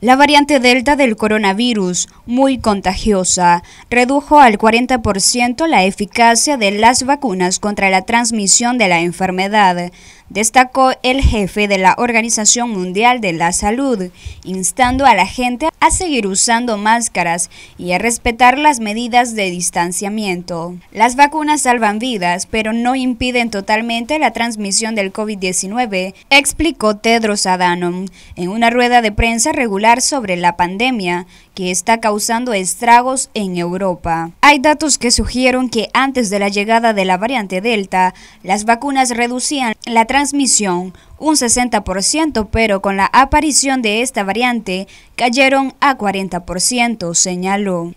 La variante Delta del coronavirus, muy contagiosa, redujo al 40% la eficacia de las vacunas contra la transmisión de la enfermedad, destacó el jefe de la Organización Mundial de la Salud, instando a la gente a seguir usando máscaras y a respetar las medidas de distanciamiento. Las vacunas salvan vidas, pero no impiden totalmente la transmisión del COVID-19, explicó Tedros Adhanom en una rueda de prensa regular sobre la pandemia que está causando estragos en Europa. Hay datos que sugieren que antes de la llegada de la variante Delta, las vacunas reducían la transmisión transmisión un 60%, pero con la aparición de esta variante cayeron a 40%, señaló.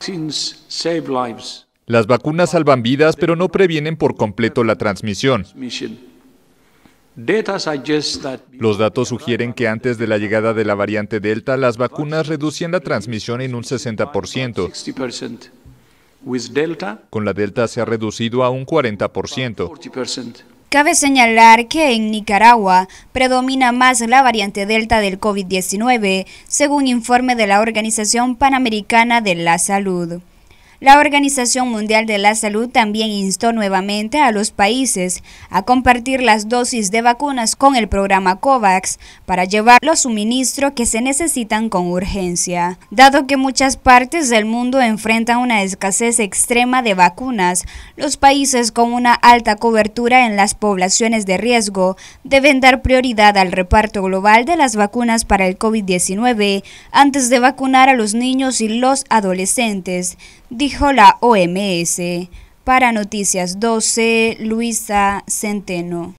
Las vacunas salvan vidas, pero no previenen por completo la transmisión. Los datos sugieren que antes de la llegada de la variante Delta, las vacunas reducían la transmisión en un 60%. Con la Delta se ha reducido a un 40%. Cabe señalar que en Nicaragua predomina más la variante Delta del COVID-19, según informe de la Organización Panamericana de la Salud. La Organización Mundial de la Salud también instó nuevamente a los países a compartir las dosis de vacunas con el programa COVAX para llevar los suministros que se necesitan con urgencia. Dado que muchas partes del mundo enfrentan una escasez extrema de vacunas, los países con una alta cobertura en las poblaciones de riesgo deben dar prioridad al reparto global de las vacunas para el COVID-19 antes de vacunar a los niños y los adolescentes dijo la OMS. Para Noticias 12, Luisa Centeno.